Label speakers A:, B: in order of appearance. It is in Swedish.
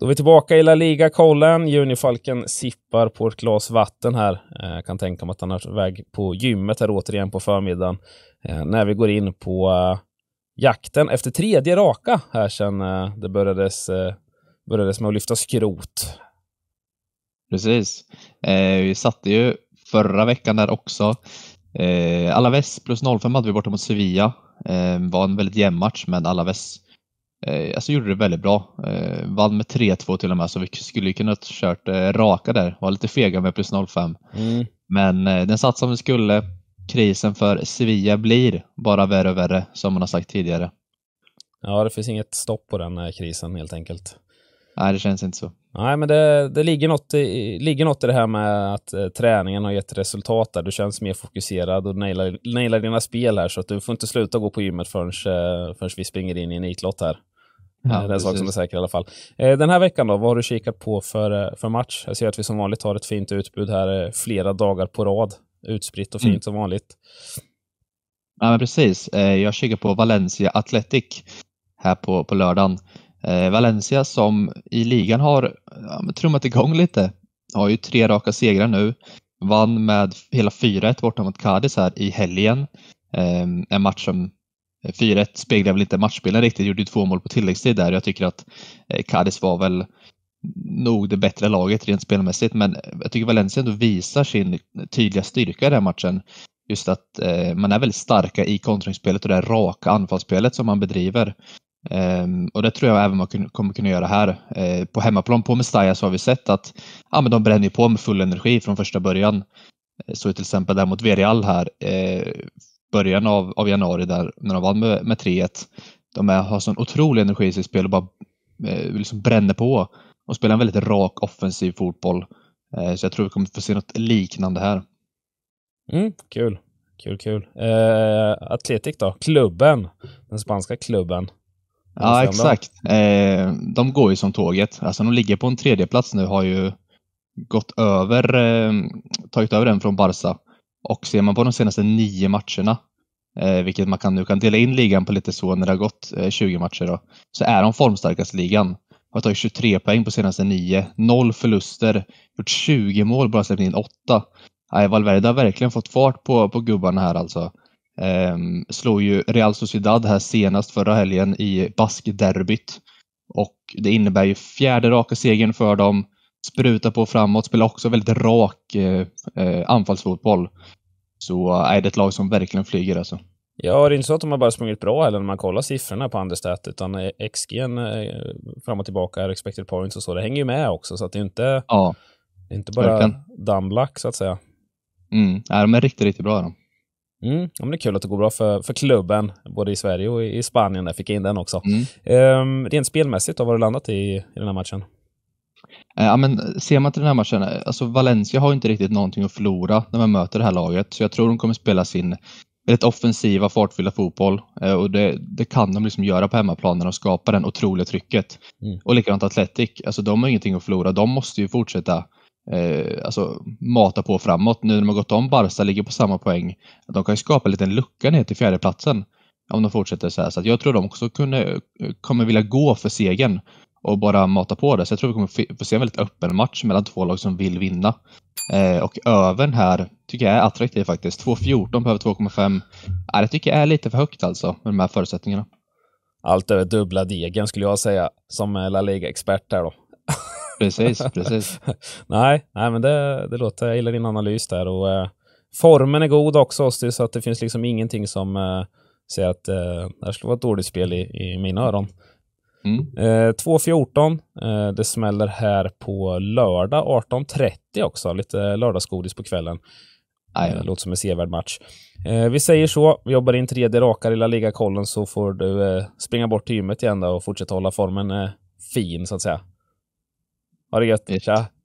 A: Då är vi tillbaka i La Liga-kollen. Junifalken sippar på ett glas vatten här. Eh, jag kan tänka mig att han är väg på gymmet här återigen på förmiddagen eh, när vi går in på eh, jakten efter tredje raka här sedan det börjades,
B: börjades med att lyfta skrot. Precis. vi satte ju förra veckan där också. Eh, Alaves plus 05 hade vi borta mot Sevilla. var en väldigt jämn match, men Alaves eh, alltså gjorde det väldigt bra. Eh, vann med 3-2 till och med, så vi skulle ju kunnat kört eh, raka där. Var lite fega med plus 0-5. Mm. Men eh, den satt som den skulle. Krisen för Sevilla blir bara värre och värre, som man har sagt tidigare.
A: Ja, det finns inget stopp på den här eh, krisen helt enkelt.
B: Nej, det känns inte så.
A: Nej, men det, det ligger, något i, ligger något i det här med att eh, träningen har gett resultat där. Du känns mer fokuserad och nailar, nailar dina spel här, så att du får inte sluta gå på gymmet förrän, eh, förrän vi springer in i en nitlott här. Ja, eh, det är en sak som är säker i alla fall. Eh, den här veckan då, vad har du kikat på för, eh, för match? Jag ser att vi som vanligt har ett fint utbud här flera dagar på rad. Utspritt och mm. fint mm. som vanligt.
B: Ja, men precis. Jag kikar på Valencia Athletic här på, på lördagen. Valencia som i ligan har ja, trummat igång lite. Har ju tre raka segrar nu. Vann med hela 4-1 borta mot Cadiz här i helgen. Ehm, en match som 4-1 speglar väl inte matchbilden riktigt, gjorde ju två mål på tilläggstid där. Jag tycker att eh, Cadiz var väl nog det bättre laget rent spelmässigt, men jag tycker Valencia ändå visar sin tydliga styrka i den här matchen. Just att eh, man är väldigt starka i kontringsspelet och det raka anfallsspelet som man bedriver. Um, och det tror jag även man kommer kunna göra här. Uh, på hemmaplan på Mestalla så har vi sett att ja, men de bränner på med full energi från första början. Eh, så till exempel där mot Verial här, eh, början av, av januari där när de vann med, med 3-1. De är, har sån otrolig energi i sitt spel och bara eh, liksom bränner på och spelar en väldigt rak offensiv fotboll. Eh, så jag tror vi kommer få se något liknande här.
A: Mm, kul, kul, kul. Eh, Atletic då, klubben, den spanska klubben. Ja, exakt.
B: Eh, de går ju som tåget. Alltså de ligger på en tredje plats nu, har ju gått över, eh, tagit över den från Barca. Och ser man på de senaste nio matcherna eh, vilket man kan, nu kan dela in ligan på lite så när det har gått eh, 20 matcher då, så är de formstarkast i ligan. Har tagit 23 poäng på senaste 9, noll förluster, gjort 20 mål, bara släppt in 8. Nej, Valverde har verkligen fått fart på, på gubbarna här alltså. Ehm, slog ju Real Sociedad här senast förra helgen i baskderbyt. Och det innebär ju fjärde raka segern för dem. Sprutar på framåt, spelar också väldigt rak eh, eh anfallsfotboll. Så äh, är det ett lag som verkligen flyger alltså.
A: Ja, det är inte så att de har bara sprungit bra heller när man kollar siffrorna på Understat, utan eh, XG eh, fram och tillbaka, expected points och så, det hänger ju med också, så att det är inte, ja, det är inte bara dumblack, så att säga.
B: Mm, ja, de är riktigt, riktigt bra de.
A: Mm, ja, men det är kul att det går bra för, för klubben, både i Sverige och i Spanien. Där fick jag in den också. Mm. Um, rent spelmässigt, då, vad har du landat i, i
B: den här matchen? Eh, ja, men eh, ser man till den här matchen, eh, alltså Valencia har inte riktigt någonting att förlora när man möter det här laget, så jag tror de kommer spela sin väldigt offensiva, fartfyllda fotboll och det, det kan de liksom göra på hemmaplanen och skapa det otroliga trycket. Mm. Och likadant Atletic. alltså de har ingenting att förlora. De måste ju fortsätta eh, alltså, mata på framåt. Nu när de har gått om Barca, ligger på samma poäng. De kan ju skapa en liten lucka ner till fjärdeplatsen om de fortsätter så här. Så jag tror de också kunde, kommer vilja gå för segern och bara mata på det. Så jag tror vi kommer få se en väldigt öppen match mellan två lag som vill vinna. Eh, och övern här tycker jag är attraktiv faktiskt. 2.14 behöver 2.5. Eh, det tycker jag är lite för högt alltså med de här förutsättningarna. Allt över dubbla degen skulle jag säga som eh, La
A: Liga-expert här då. precis, precis. nej, nej, men det, det låter, jag gillar din analys där och eh, formen är god också Osti, så att det finns liksom ingenting som eh, säger att eh, det här skulle vara ett dåligt spel i, i mina öron. Mm. Eh, 2.14. Eh, det smäller här på lördag 18.30 också. Lite lördagsgodis på kvällen. Aj, eh, låter som en sevärd match. Eh, vi säger så. Vi jobbar in tredje raka lilla ligakollen så får du eh, springa bort till gymmet igen och fortsätta hålla formen eh, fin så att säga. Ha det gött. Tja!